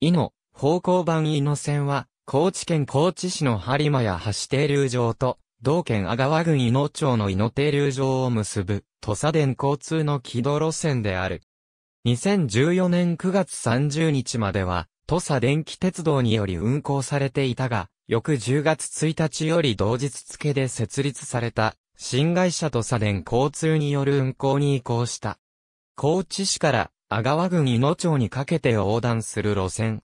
伊野、方向版伊野線は、高知県高知市の播磨や橋停留場と、同県阿川郡伊野町の伊野停留場を結ぶ、土佐電交通の軌道路線である。2014年9月30日までは、土佐電気鉄道により運行されていたが、翌10月1日より同日付で設立された、新会社土佐電交通による運行に移行した。高知市から阿川郡伊野町にかけて横断する路線。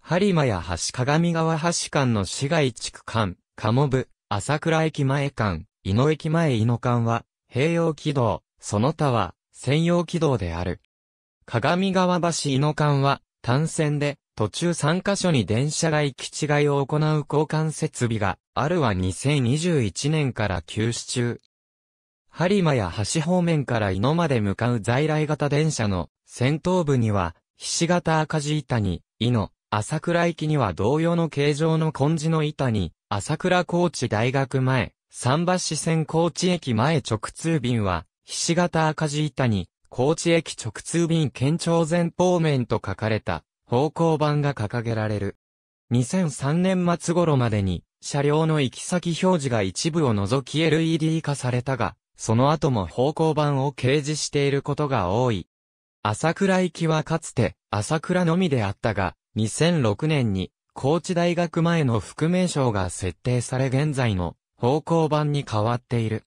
播磨や橋鏡川橋間の市街地区間、鴨部、朝倉駅前間、伊野駅前伊野間は、併用軌道、その他は、専用軌道である。鏡川橋伊野間は、単線で、途中3カ所に電車が行き違いを行う交換設備が、あるは2021年から休止中。播磨や橋方面から井野まで向かう在来型電車の先頭部には、菱形赤字板に、井野、朝倉駅には同様の形状の根字の板に、朝倉高知大学前、桟橋線高知駅前直通便は、菱形赤字板に、高知駅直通便県庁前方面と書かれた、方向板が掲げられる。2003年末頃までに、車両の行き先表示が一部を除き LED 化されたが、その後も方向板を掲示していることが多い。朝倉行きはかつて、朝倉のみであったが、2006年に、高知大学前の副名称が設定され現在の方向板に変わっている。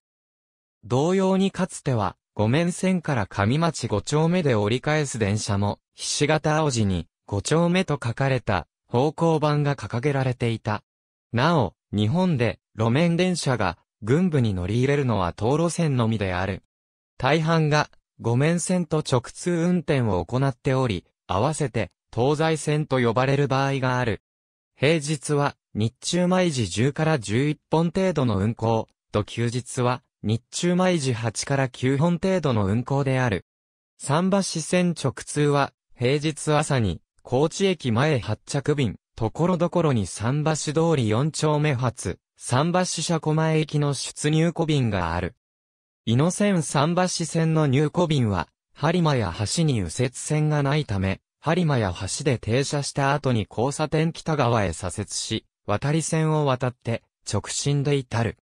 同様にかつては、五面線から上町5丁目で折り返す電車も、ひし形青字に、5丁目と書かれた、方向板が掲げられていた。なお、日本で、路面電車が、軍部に乗り入れるのは道路線のみである。大半が、五面線と直通運転を行っており、合わせて、東西線と呼ばれる場合がある。平日は、日中毎時10から11本程度の運行、と休日は、日中毎時8から9本程度の運行である。桟橋線直通は、平日朝に、高知駅前発着便、ところどころに桟橋通り4丁目発、桟橋車駒駅の出入庫便がある。伊野線桟橋線の入庫便は、播磨や橋に右折線がないため、播磨や橋で停車した後に交差点北側へ左折し、渡り線を渡って、直進で至る。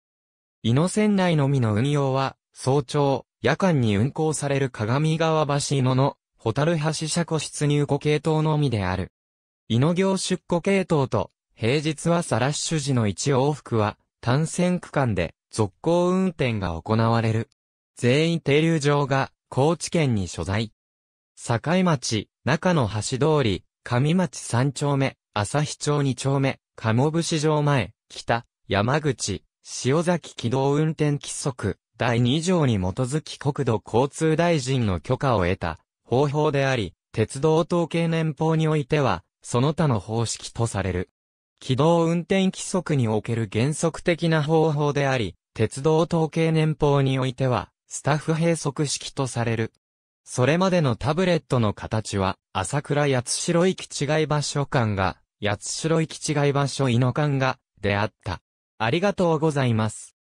伊野線内のみの運用は、早朝、夜間に運行される鏡川橋のホの、蛍橋車庫出入庫系統のみである。伊野行出庫系統と、平日はサラッシュ時の1往復は、単線区間で、続行運転が行われる。全員停留場が、高知県に所在。境町、中野橋通り、上町三丁目、朝日町二丁目、鴨伏城前、北、山口、塩崎軌道運転規則、第2条に基づき国土交通大臣の許可を得た方法であり、鉄道統計年報においては、その他の方式とされる。軌道運転規則における原則的な方法であり、鉄道統計年報においては、スタッフ閉塞式とされる。それまでのタブレットの形は、朝倉八代行き違い場所間が、八代行き違い場所井の間が、であった。ありがとうございます。